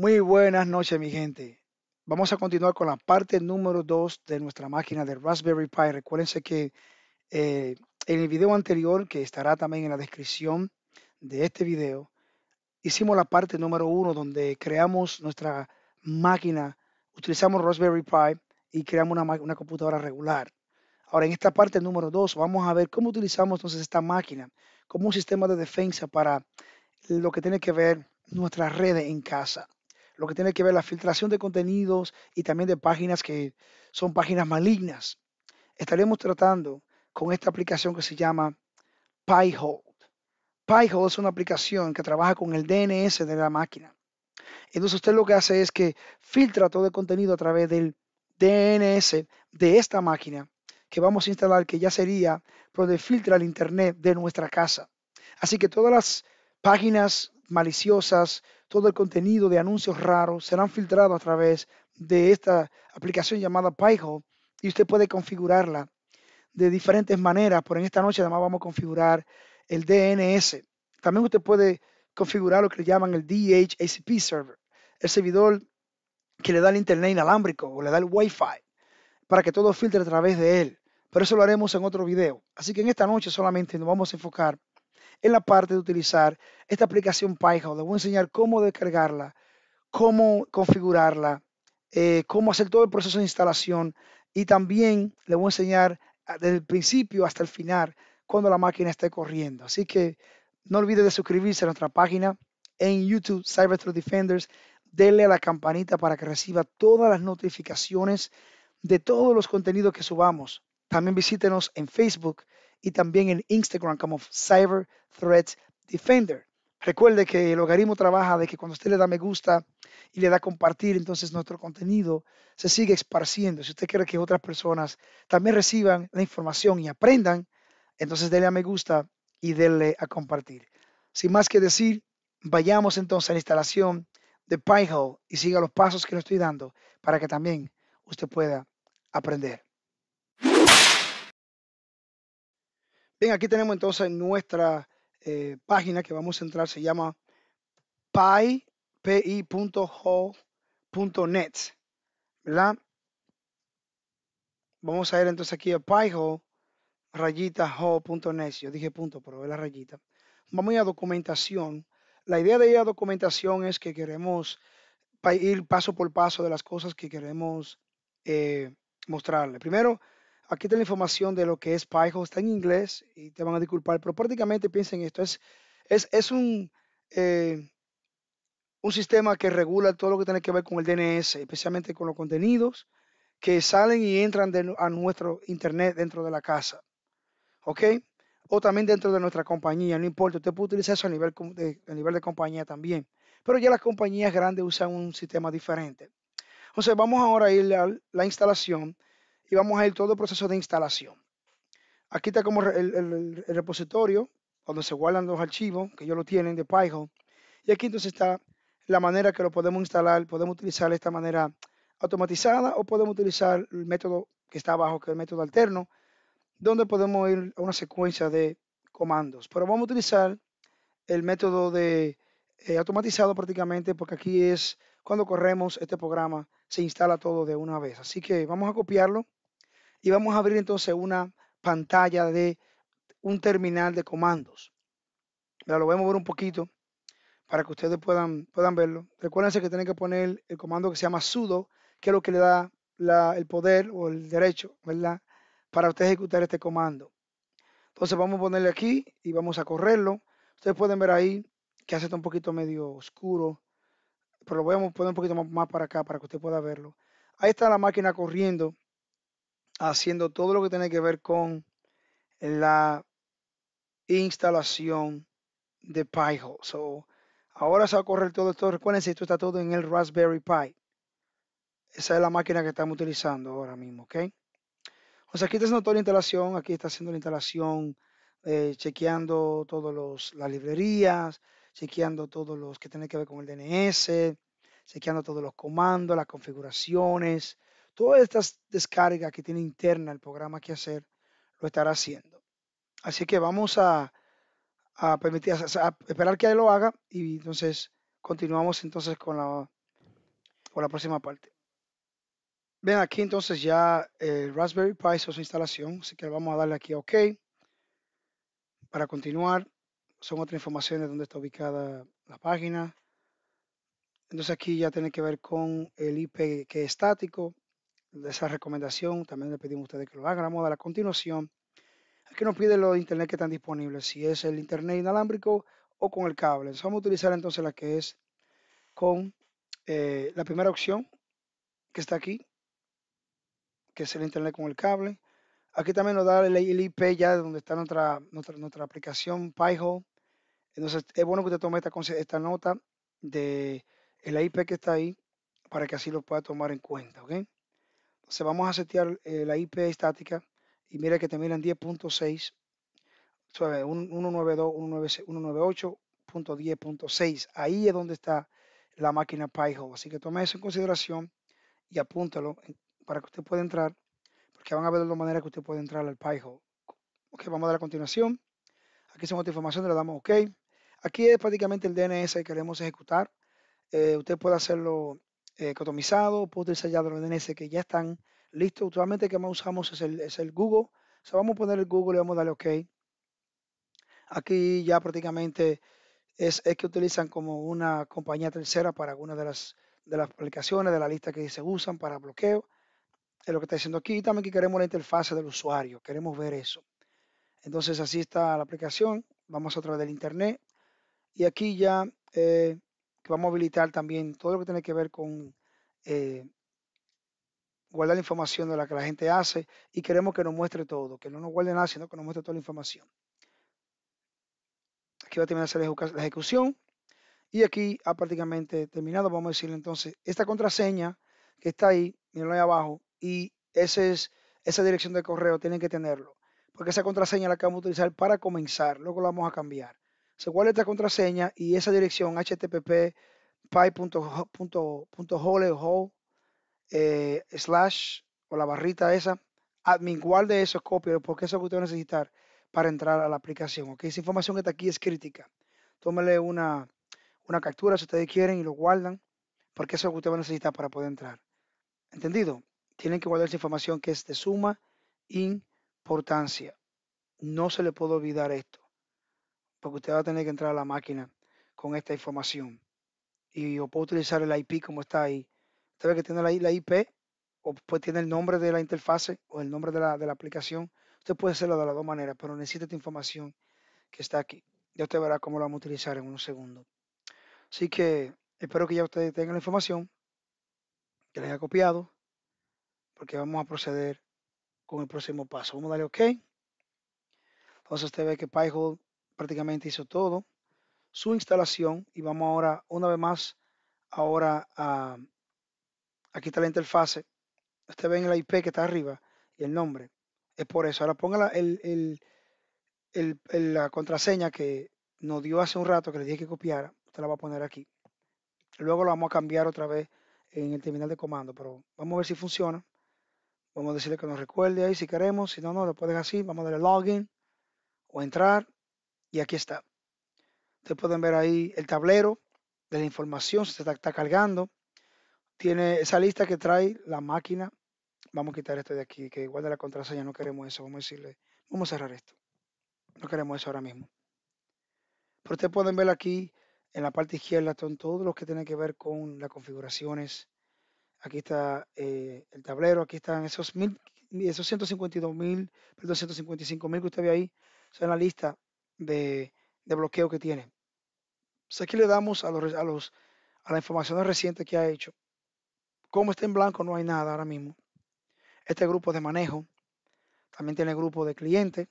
Muy buenas noches, mi gente. Vamos a continuar con la parte número 2 de nuestra máquina de Raspberry Pi. Recuérdense que eh, en el video anterior, que estará también en la descripción de este video, hicimos la parte número 1 donde creamos nuestra máquina, utilizamos Raspberry Pi y creamos una, computadora regular. Ahora, en esta parte número 2, vamos a ver cómo utilizamos entonces esta máquina como un sistema de defensa para lo que tiene que ver nuestras redes en casa lo que tiene que ver la filtración de contenidos y también de páginas que son páginas malignas. Estaremos tratando con esta aplicación que se llama Pyhold. Pyhold es una aplicación que trabaja con el DNS de la máquina. Entonces usted lo que hace es que filtra todo el contenido a través del DNS de esta máquina que vamos a instalar, que ya sería donde filtra el Internet de nuestra casa. Así que todas las páginas maliciosas, todo el contenido de anuncios raros serán filtrados a través de esta aplicación llamada PyHole y usted puede configurarla de diferentes maneras, Por en esta noche además vamos a configurar el DNS. También usted puede configurar lo que le llaman el DHCP server, el servidor que le da el internet inalámbrico o le da el Wi-Fi para que todo filtre a través de él. Pero eso lo haremos en otro video. Así que en esta noche solamente nos vamos a enfocar en la parte de utilizar esta aplicación PyHow. le voy a enseñar cómo descargarla, cómo configurarla, eh, cómo hacer todo el proceso de instalación y también le voy a enseñar desde el principio hasta el final cuando la máquina esté corriendo. Así que no olvides de suscribirse a nuestra página en YouTube CyberThreat Defenders. Denle a la campanita para que reciba todas las notificaciones de todos los contenidos que subamos. También visítenos en Facebook y también en Instagram como Cyber Threat Defender. Recuerde que el logaritmo trabaja de que cuando usted le da me gusta y le da compartir, entonces nuestro contenido se sigue esparciendo. Si usted quiere que otras personas también reciban la información y aprendan, entonces dele a me gusta y dele a compartir. Sin más que decir, vayamos entonces a la instalación de PyHole y siga los pasos que le estoy dando para que también usted pueda aprender. Bien, aquí tenemos entonces nuestra eh, página que vamos a entrar, se llama pi.ho.net, ¿verdad? Vamos a ir entonces aquí a pi.ho, rayita yo dije punto, pero es la rayita. Vamos a ir a documentación. La idea de ir a documentación es que queremos ir paso por paso de las cosas que queremos eh, mostrarle. Primero, Aquí está la información de lo que es PyHole, está en inglés y te van a disculpar, pero prácticamente piensen esto, es, es, un, eh, un sistema que regula todo lo que tiene que ver con el DNS, especialmente con los contenidos que salen y entran a nuestro internet dentro de la casa, ¿ok? O también dentro de nuestra compañía, no importa, usted puede utilizar eso a nivel de, a nivel de compañía también, pero ya las compañías grandes usan un sistema diferente. Entonces vamos ahora a ir a la instalación y vamos a ir todo el proceso de instalación. Aquí está como el, repositorio donde se guardan los archivos, que ellos lo tienen de Python. Y aquí entonces está la manera que lo podemos instalar. Podemos utilizar esta manera automatizada o podemos utilizar el método que está abajo, que es el método alterno, donde podemos ir a una secuencia de comandos. Pero vamos a utilizar el método de eh, automatizado prácticamente porque aquí es cuando corremos este programa se instala todo de una vez. Así que vamos a copiarlo y vamos a abrir entonces una pantalla de un terminal de comandos. lo voy a mover un poquito para que ustedes puedan, puedan verlo. Recuérdense que tienen que poner el comando que se llama sudo, que es lo que le da el poder o el derecho, ¿verdad? Para usted ejecutar este comando. Entonces vamos a ponerle aquí y vamos a correrlo. Ustedes pueden ver ahí que hace un poquito medio oscuro, pero lo voy a poner un poquito más, más para acá para que usted pueda verlo. Ahí está la máquina corriendo haciendo todo lo que tiene que ver con la instalación de PyHole. So, ahora se va a correr todo esto. Recuerden, esto está todo en el Raspberry Pi. Esa es la máquina que estamos utilizando ahora mismo, ¿ok? O sea, aquí está haciendo toda la instalación, aquí está haciendo la instalación, eh, chequeando todas las librerías, chequeando todos los que tienen que ver con el DNS, chequeando todos los comandos, las configuraciones, todas estas descargas que tiene interna el programa que hacer, lo estará haciendo. Así que vamos a, permitir, esperar que él lo haga y entonces continuamos entonces con la, con la próxima parte. Ven aquí entonces ya el eh, Raspberry Pi su instalación, así que vamos a darle aquí a OK. Para continuar, son otras informaciones donde está ubicada la página. Entonces aquí ya tiene que ver con el IP que es estático, de esa recomendación. También le pedimos a ustedes que lo hagan. Vamos a dar continuación. Aquí nos pide los internet que están disponibles, si es el internet inalámbrico o con el cable. vamos a utilizar entonces la que es con eh, la primera opción que está aquí, que es el internet con el cable. Aquí también nos da el, IP ya de donde está nuestra, nuestra, nuestra aplicación hole Entonces es bueno que usted tome esta, esta nota de el IP que está ahí para que así lo pueda tomar en cuenta. ¿okay? se vamos a setear eh, la IP estática y mira que termina en 10.6, 192.198.10.6. Ahí es donde está la máquina PyHole. Así que tome eso en consideración y apúntalo para que usted pueda entrar, porque van a ver dos maneras que usted puede entrar al PyHole. Ok, vamos a dar a continuación. Aquí hacemos esta información, le damos OK. Aquí es prácticamente el DNS que queremos ejecutar. Eh, usted puede hacerlo ecotomizado, eh, puedo utilizar ya DNS que ya están listos. actualmente que más usamos es el, es el Google. O vamos a poner el Google y vamos a darle OK. Aquí ya prácticamente es, que utilizan como una compañía tercera para algunas de las, de las aplicaciones, de la lista que se usan para bloqueo. Es lo que está diciendo aquí. También que queremos la interfase del usuario. Queremos ver eso. Entonces así está la aplicación. Vamos a través del internet. Y aquí ya eh, vamos a habilitar también todo lo que tiene que ver con eh, guardar la información de la que la gente hace y queremos que nos muestre todo, que no nos guarde nada, sino que nos muestre toda la información. Aquí va a terminar la ejecución y aquí ha prácticamente terminado. Vamos a decirle entonces esta contraseña que está ahí, mirenlo ahí abajo, y ese es, esa dirección de correo tienen que tenerlo, porque esa contraseña la acabamos vamos a utilizar para comenzar, luego la vamos a cambiar. Se guarda esta contraseña? Y esa dirección http eh, slash o la barrita esa. Admin, guarde eso, copio, porque eso es que usted va a necesitar para entrar a la aplicación. ¿ok? Esa información que está aquí es crítica. Tómele una, una captura si ustedes quieren y lo guardan, porque eso es lo que usted va a necesitar para poder entrar. ¿Entendido? Tienen que guardar esa información que es de suma importancia. No se le puede olvidar esto porque usted va a tener que entrar a la máquina con esta información. Y yo puedo utilizar el IP como está ahí. Usted ve que tiene la, IP, o pues tiene el nombre de la interfase o el nombre de la, aplicación. Usted puede hacerlo de las dos maneras, pero necesita esta información que está aquí. Ya usted verá cómo la vamos a utilizar en unos segundos. Así que espero que ya ustedes tengan la información que les haya copiado, porque vamos a proceder con el próximo paso. Vamos a darle OK. Entonces usted ve que PyHole prácticamente hizo todo su instalación y vamos ahora una vez más ahora a, aquí está la interfase usted ve en la IP que está arriba y el nombre es por eso ahora ponga la, el, la contraseña que nos dio hace un rato que le dije que copiara usted la va a poner aquí luego la vamos a cambiar otra vez en el terminal de comando pero vamos a ver si funciona vamos a decirle que nos recuerde ahí si queremos si no no lo puedes así vamos a darle login o entrar y aquí está. Ustedes pueden ver ahí el tablero de la información, se está, cargando. Tiene esa lista que trae la máquina. Vamos a quitar esto de aquí, que igual de la contraseña, no queremos eso. Vamos a decirle, vamos a cerrar esto. No queremos eso ahora mismo. Pero ustedes pueden ver aquí en la parte izquierda son todos los que tienen que ver con las configuraciones. Aquí está eh, el tablero, aquí están esos, mil, esos 152 mil, perdón, mil que usted ve ahí. Son la lista de, bloqueo que tiene. Pues aquí le damos a, los, a, los, a la información reciente que ha hecho. Como está en blanco, no hay nada ahora mismo. Este grupo de manejo. También tiene grupo de clientes.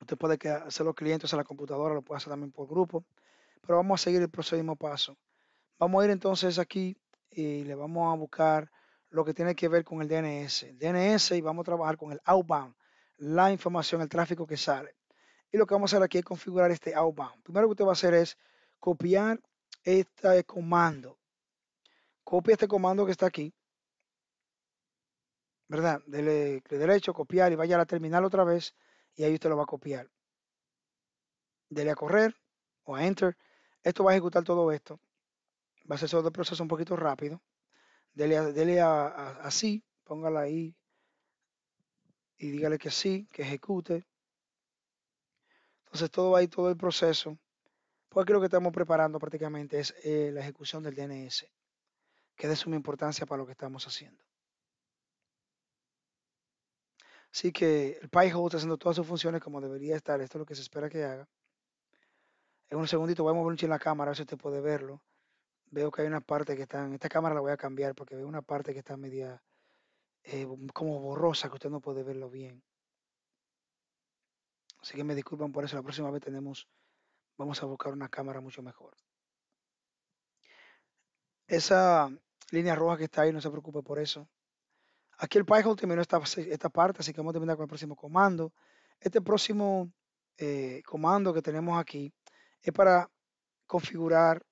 Usted puede hacer los clientes en la computadora, lo puede hacer también por grupo. Pero vamos a seguir el procedimiento paso. Vamos a ir entonces aquí y le vamos a buscar lo que tiene que ver con el DNS. DNS y vamos a trabajar con el outbound, la información, el tráfico que sale. Y lo que vamos a hacer aquí es configurar este outbound. Primero que usted va a hacer es copiar este comando. Copia este comando que está aquí. ¿Verdad? Dele derecho, copiar y vaya a la terminal otra vez y ahí usted lo va a copiar. Dele a correr o a enter. Esto va a ejecutar todo esto. Va a ser solo el proceso un poquito rápido. Dele, a, a sí, póngala ahí y dígale que sí, que ejecute. Entonces todo ahí, todo el proceso. Porque pues, lo que estamos preparando prácticamente es eh, la ejecución del DNS, que es de suma importancia para lo que estamos haciendo. Así que el PyHole está haciendo todas sus funciones como debería estar. Esto es lo que se espera que haga. En un segundito voy a mover un chin la cámara, a ver si usted puede verlo. Veo que hay una parte que está... En esta cámara la voy a cambiar porque veo una parte que está media eh, como borrosa, que usted no puede verlo bien. Así que me disculpan por eso. La próxima vez tenemos, vamos a buscar una cámara mucho mejor. Esa línea roja que está ahí, no se preocupe por eso. Aquí el PyHole terminó esta, parte, así que vamos a terminar con el próximo comando. Este próximo eh, comando que tenemos aquí es para configurar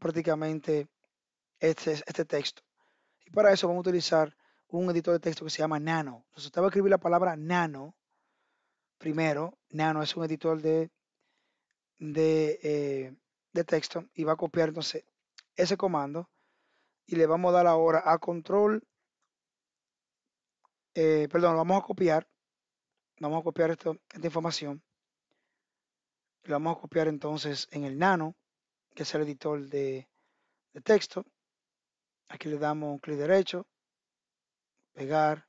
prácticamente este, este texto. Y para eso vamos a utilizar un editor de texto que se llama Nano. Entonces usted va a escribir la palabra Nano primero, Nano es un editor de, eh, de, texto y va a copiar entonces ese comando y le vamos a dar ahora a control, eh, perdón, vamos a copiar, vamos a copiar esto, esta información, lo vamos a copiar entonces en el nano, que es el editor de, de texto, aquí le damos un clic derecho, pegar,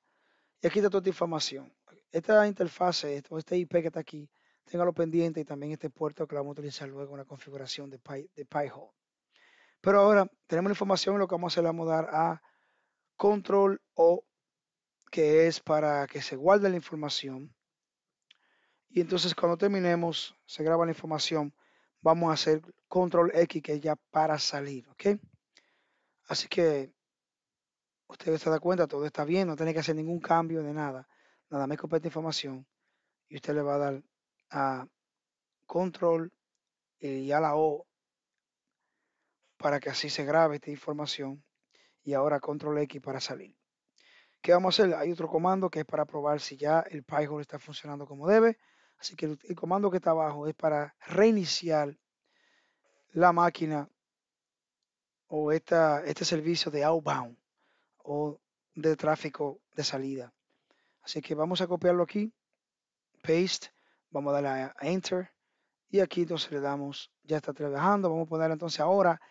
y aquí está toda esta información. Esta interfase o este, este IP que está aquí, téngalo pendiente y también este puerto que lo vamos a utilizar luego en la configuración de, Py, de Pero ahora tenemos la información y lo que vamos a hacer, es vamos a a control O, que es para que se guarde la información. Y entonces cuando terminemos, se graba la información, vamos a hacer control X, que es ya para salir, ¿ok? Así que ustedes se da cuenta, todo está bien, no tiene que hacer ningún cambio de nada nada más esta información y usted le va a dar a control eh, y a la O para que así se grabe esta información y ahora control X para salir. ¿Qué vamos a hacer? Hay otro comando que es para probar si ya el PyHole está funcionando como debe. Así que el, comando que está abajo es para reiniciar la máquina o este servicio de outbound o de tráfico de salida. Así que vamos a copiarlo aquí, paste, vamos a darle a enter y aquí entonces le damos, ya está trabajando, vamos a poner entonces ahora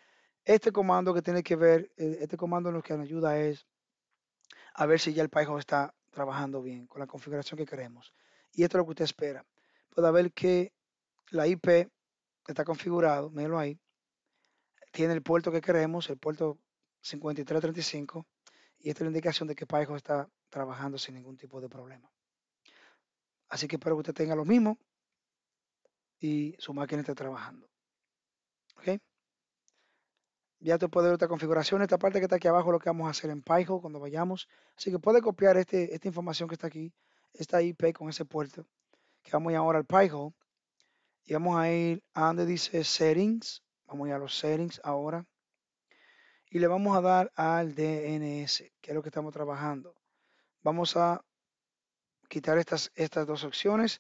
este comando que tiene que ver, eh, este comando lo que nos ayuda es a ver si ya el Python está trabajando bien con la configuración que queremos. Y esto es lo que usted espera. Puede ver que la IP está configurado, mírenlo ahí, tiene el puerto que queremos, el puerto 5335, y esta es la indicación de que Python está trabajando sin ningún tipo de problema. Así que espero que usted tenga lo mismo y su máquina esté trabajando. ¿Ok? Ya te puede ver otra configuración, esta parte que está aquí abajo, lo que vamos a hacer en PyHole cuando vayamos. Así que puede copiar este, esta información que está aquí, esta IP con ese puerto, que vamos a ahora al Pyho. Y vamos a ir a donde dice Settings. Vamos a ir a los Settings ahora. Y le vamos a dar al DNS, que es lo que estamos trabajando. Vamos a quitar estas, estas dos opciones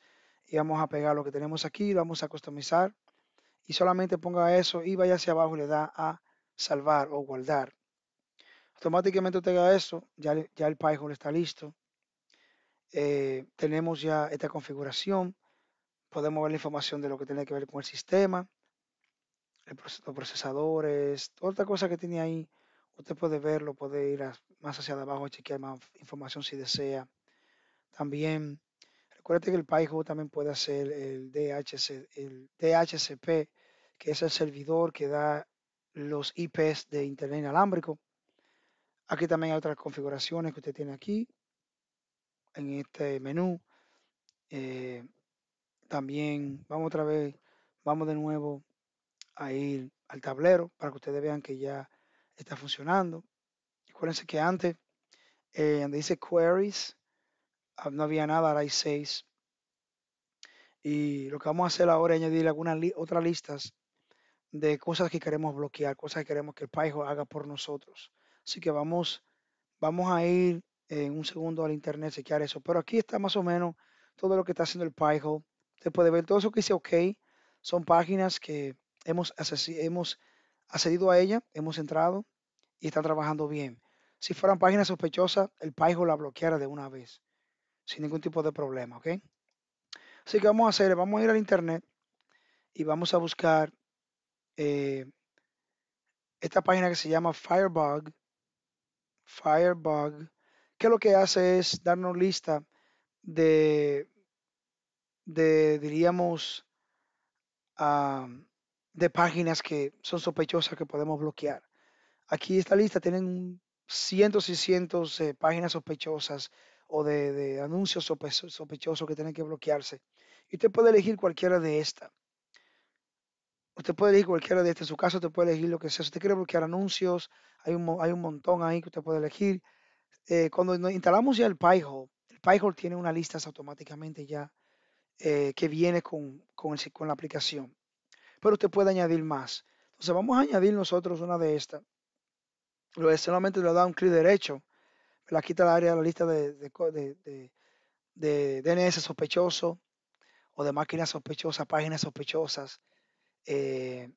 y vamos a pegar lo que tenemos aquí, lo vamos a customizar y solamente ponga eso y vaya hacia abajo y le da a salvar o guardar. Automáticamente usted da eso, ya, ya el Python está listo. Eh, tenemos ya esta configuración, podemos ver la información de lo que tiene que ver con el sistema, el, los procesadores, otra cosa que tiene ahí Usted puede verlo, puede ir más hacia abajo a chequear más información si desea. También, recuerde que el PyHub también puede hacer el, DHC, el DHCP, que es el servidor que da los IPs de Internet inalámbrico. Aquí también hay otras configuraciones que usted tiene aquí en este menú. Eh, también vamos otra vez, vamos de nuevo a ir al tablero para que ustedes vean que ya está funcionando. Acuérdense que antes, eh, donde dice queries, ah, no había nada, ahora hay 6 Y lo que vamos a hacer ahora es añadir algunas otras listas de cosas que queremos bloquear, cosas que queremos que el Paijo haga por nosotros. Así que vamos, vamos a ir en un segundo al internet chequear eso. Pero aquí está más o menos todo lo que está haciendo el Paijo. Usted puede ver todo eso que dice OK. Son páginas que hemos, hemos accedido a ella, hemos entrado y está trabajando bien. Si fueran páginas sospechosas, el Paijo la bloqueara de una vez, sin ningún tipo de problema, ¿ok? Así que vamos a hacer, vamos a ir al internet y vamos a buscar eh, esta página que se llama Firebug. Firebug, que lo que hace es darnos lista de, de diríamos, de páginas que son sospechosas que podemos bloquear. Aquí esta lista tienen cientos y cientos de páginas sospechosas o de, anuncios sospechosos que tienen que bloquearse. Y usted puede elegir cualquiera de estas. Usted puede elegir cualquiera de estas. En su caso, usted puede elegir lo que sea. Si usted quiere bloquear anuncios, hay un, hay un montón ahí que usted puede elegir. Eh, cuando instalamos ya el PyHole, el PyHole tiene una lista automáticamente ya eh, que viene con, con la aplicación pero usted puede añadir más. Entonces vamos a añadir nosotros una de estas. Lo es solamente le da un clic derecho, la quita la área de la lista de, de, de, DNS sospechoso o de máquinas sospechosas, páginas sospechosas, eh,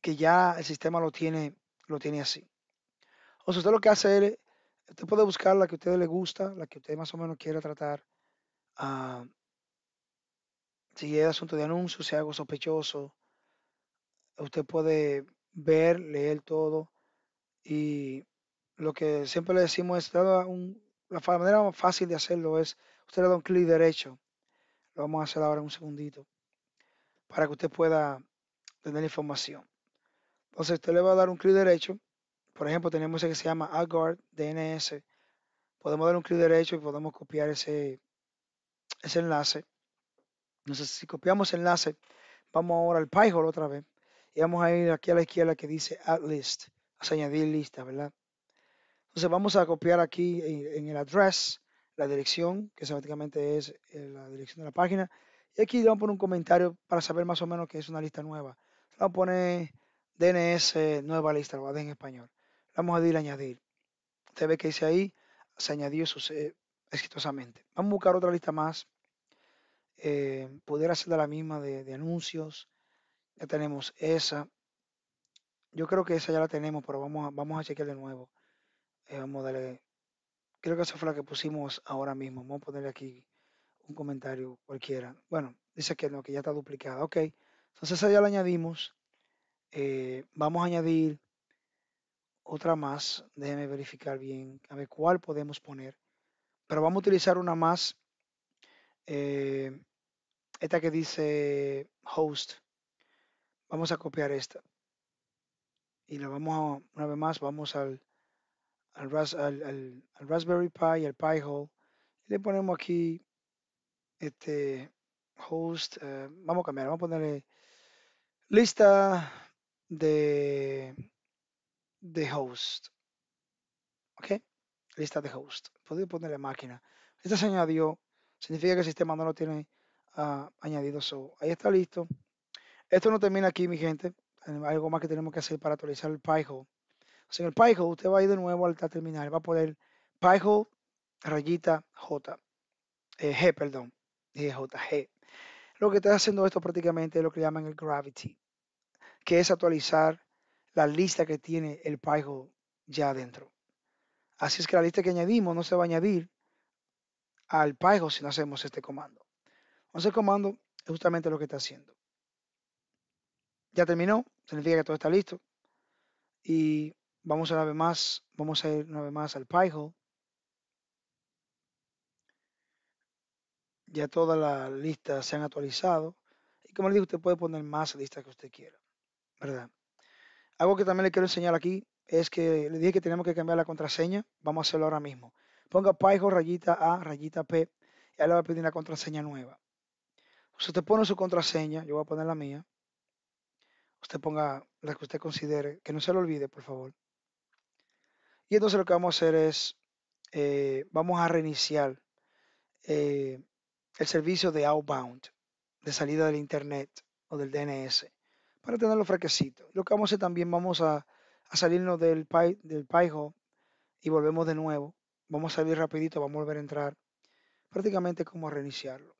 que ya el sistema lo tiene, lo tiene así. O sea, usted lo que hace es, usted puede buscar la que a usted le gusta, la que usted más o menos quiera tratar. Ah, si es asunto de anuncio, si es algo sospechoso, usted puede ver, leer todo. Y lo que siempre le decimos es, la manera más fácil de hacerlo es, usted le da un clic derecho. Lo vamos a hacer ahora en un segundito, para que usted pueda tener información. Entonces usted le va a dar un clic derecho. Por ejemplo, tenemos ese que se llama AdGuard DNS. Podemos dar un clic derecho y podemos copiar ese, ese enlace entonces, si copiamos el enlace, vamos ahora al PyHole otra vez. Y vamos a ir aquí a la izquierda que dice Add List. a añadir lista, ¿verdad? Entonces, vamos a copiar aquí en, el address la dirección, que básicamente es eh, la dirección de la página. Y aquí le vamos a poner un comentario para saber más o menos que es una lista nueva. Le vamos a poner DNS nueva lista, lo va a en español. Le vamos a decir añadir. Usted ve que dice ahí, se añadió eh, exitosamente. Vamos a buscar otra lista más eh, poder hacer la misma de, anuncios. Ya tenemos esa. Yo creo que esa ya la tenemos, pero vamos a, vamos a chequear de nuevo. Eh, vamos a darle. Creo que esa fue la que pusimos ahora mismo. Vamos a ponerle aquí un comentario cualquiera. Bueno, dice que no, que ya está duplicada. Ok, entonces esa ya la añadimos. Eh, vamos a añadir otra más. Déjenme verificar bien a ver cuál podemos poner. Pero vamos a utilizar una más eh, esta que dice host, vamos a copiar esta. Y la vamos a, una vez más, vamos al, al, Raspberry Pi al Pi Hole. Y le ponemos aquí este host. Eh, vamos a cambiar, vamos a ponerle lista de, de host. ¿Ok? Lista de host. Podría ponerle máquina. Esta se añadió significa que el sistema no lo tiene ah, añadido. solo ahí está listo. Esto no termina aquí, mi gente. Hay algo más que tenemos que hacer para actualizar el PyHole. en el PyHole, usted va a ir de nuevo al terminal. Va a poner PyHole rayita J. Eh, G, perdón. Djg. J, G. Lo que está haciendo esto prácticamente es lo que llaman el Gravity, que es actualizar la lista que tiene el PyHole ya adentro. Así es que la lista que añadimos no se va a añadir al PyHole si no hacemos este comando. Entonces el comando es justamente lo que está haciendo. Ya terminó, significa que todo está listo. Y vamos a una vez más, vamos a ir una vez más al PyHole. Ya todas las listas se han actualizado. Y como les digo, usted puede poner más listas que usted quiera. ¿Verdad? Algo que también le quiero enseñar aquí es que le dije que tenemos que cambiar la contraseña. Vamos a hacerlo ahora mismo. Ponga Paijo rayita A, rayita P, y ahora va a pedir una contraseña nueva. Usted pone su contraseña, yo voy a poner la mía. Usted ponga la que usted considere, que no se lo olvide, por favor. Y entonces lo que vamos a hacer es, eh, vamos a reiniciar eh, el servicio de outbound, de salida del internet o del DNS, para tenerlo fresquecito. Lo que vamos a hacer también, vamos a, salirnos del, Paijo y volvemos de nuevo Vamos a salir rapidito, vamos a volver a entrar. Prácticamente como a reiniciarlo.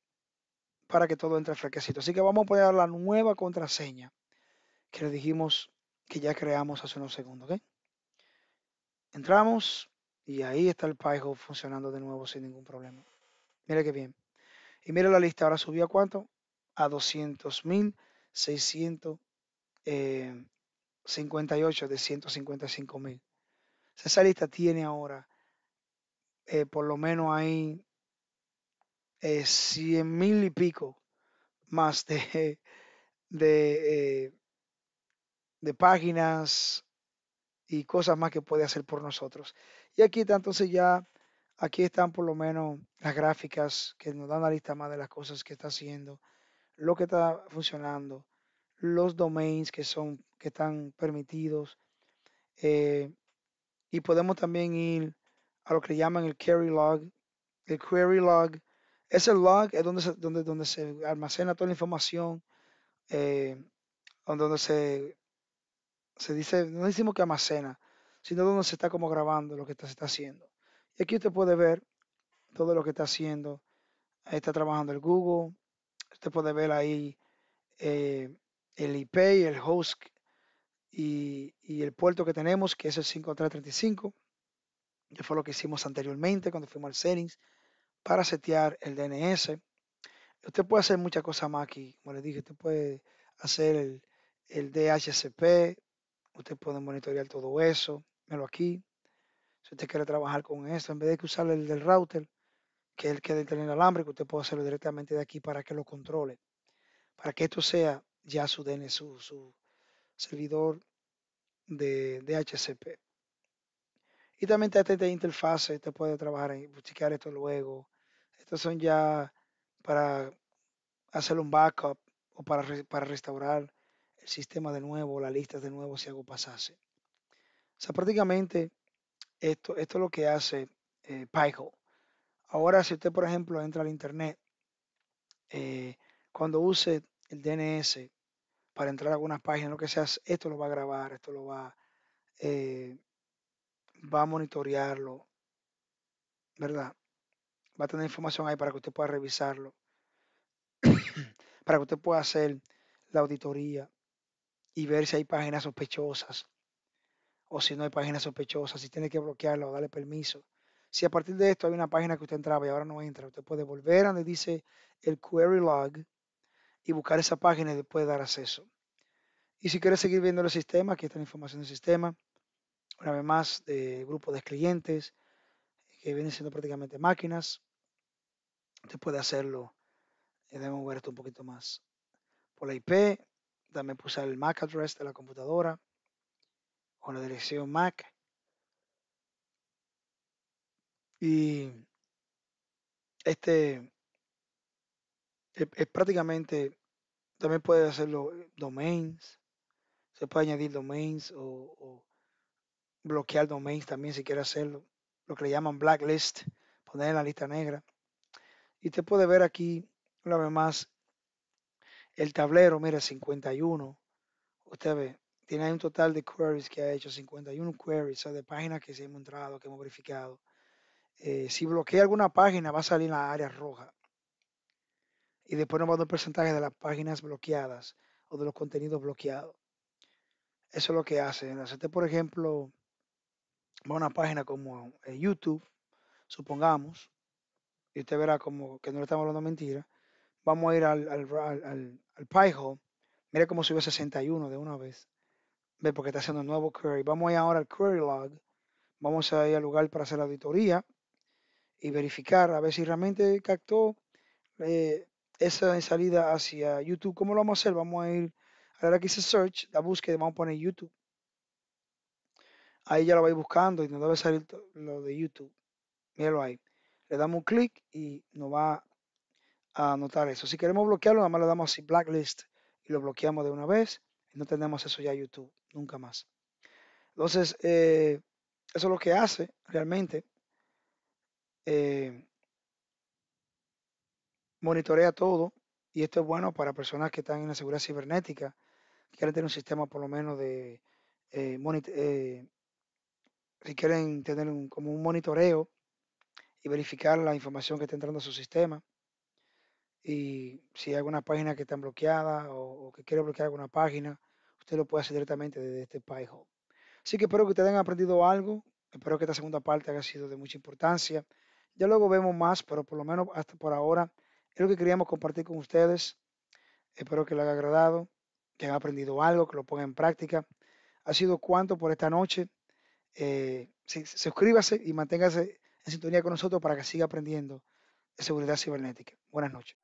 Para que todo entre fresquecito. Así que vamos a poner la nueva contraseña que le dijimos que ya creamos hace unos segundos. Entramos y ahí está el PyHub funcionando de nuevo sin ningún problema. Mira qué bien. Y mira la lista, ahora subió a cuánto? A 200.658 eh, de 155.000. esa lista tiene ahora eh, por lo menos hay eh, cien mil y pico más de, eh, de, páginas y cosas más que puede hacer por nosotros. Y aquí entonces ya, aquí están por lo menos las gráficas que nos dan la lista más de las cosas que está haciendo, lo que está funcionando, los domains que son, que están permitidos. y podemos también ir a lo que llaman el query log. El query log es el log, es donde se, donde, donde se almacena toda la información, eh, donde se, se dice, no decimos que almacena, sino donde se está como grabando lo que se está haciendo. Y aquí usted puede ver todo lo que está haciendo. está trabajando el Google. Usted puede ver ahí eh, el IP, el host y, el puerto que tenemos, que es el 5335 que fue lo que hicimos anteriormente cuando fuimos al settings, para setear el DNS. Usted puede hacer muchas cosas más aquí, como les dije, usted puede hacer el, DHCP, usted puede monitorear todo eso, míralo aquí. Si usted quiere trabajar con esto, en vez de que usar el del router, que es el que detiene el alambre, que usted puede hacerlo directamente de aquí para que lo controle, para que esto sea ya su DNS, su servidor de DHCP. Y también te esta interfase, te puede trabajar en buscar esto luego. Estos son ya para hacer un backup o para, para restaurar el sistema de nuevo, la lista de nuevo si algo pasase. O sea, prácticamente esto, esto es lo que hace eh, Ahora, si usted, por ejemplo, entra al Internet, eh, cuando use el DNS para entrar a algunas páginas, lo que sea, esto lo va a grabar, esto lo va, a... Eh, va a monitorearlo, ¿verdad? Va a tener información ahí para que usted pueda revisarlo, para que usted pueda hacer la auditoría y ver si hay páginas sospechosas o si no hay páginas sospechosas, si tiene que bloquearla o darle permiso. Si a partir de esto hay una página que usted entraba y ahora no entra, usted puede volver a donde dice el query log y buscar esa página y después dar acceso. Y si quiere seguir viendo el sistema, aquí está la información del sistema una vez más, de grupo de clientes que vienen siendo prácticamente máquinas. Usted puede hacerlo. Eh, de debemos esto un poquito más. Por la IP, también puse el MAC address de la computadora o la dirección MAC. Y este es, prácticamente, también puede hacerlo eh, domains. Se puede añadir domains o bloquear domains también si quiere hacerlo, lo que le llaman blacklist, poner en la lista negra. Y usted puede ver aquí, una vez más, el tablero, mira, 51. Usted ve, tiene un total de queries que ha hecho, 51 queries, o sea, de páginas que se hemos entrado, que hemos verificado. Eh, si bloquea alguna página, va a salir en la área roja. Y después nos va a dar un porcentaje de las páginas bloqueadas o de los contenidos bloqueados. Eso es lo que hace. entonces por ejemplo, va a una página como eh, YouTube, supongamos, y usted verá como que no le estamos hablando mentira, vamos a ir al, al, Mira al cómo subió 61 de una vez, ve porque está haciendo un nuevo query, vamos a ir ahora al query log, vamos a ir al lugar para hacer la auditoría y verificar a ver si realmente captó eh, esa salida hacia YouTube, ¿cómo lo vamos a hacer? Vamos a ir, a que dice search, la búsqueda, vamos a poner YouTube. Ahí ya lo vais buscando y nos debe salir lo de YouTube. Míralo ahí. Le damos un clic y nos va a anotar eso. Si queremos bloquearlo, nada más le damos así blacklist y lo bloqueamos de una vez. Y no tenemos eso ya a YouTube, nunca más. Entonces, eh, eso es lo que hace realmente. Eh, monitorea todo y esto es bueno para personas que están en la seguridad cibernética, que quieren tener un sistema por lo menos de eh, eh si quieren tener como un monitoreo y verificar la información que está entrando a su sistema. Y si hay alguna página que está bloqueada o, que quiere bloquear alguna página, usted lo puede hacer directamente desde este PyHole. Así que espero que ustedes hayan aprendido algo. Espero que esta segunda parte haya sido de mucha importancia. Ya luego vemos más, pero por lo menos hasta por ahora es lo que queríamos compartir con ustedes. Espero que les haya agradado, que hayan aprendido algo, que lo pongan en práctica. Ha sido cuanto por esta noche. Eh, suscríbase y manténgase en sintonía con nosotros para que siga aprendiendo de seguridad cibernética. Buenas noches.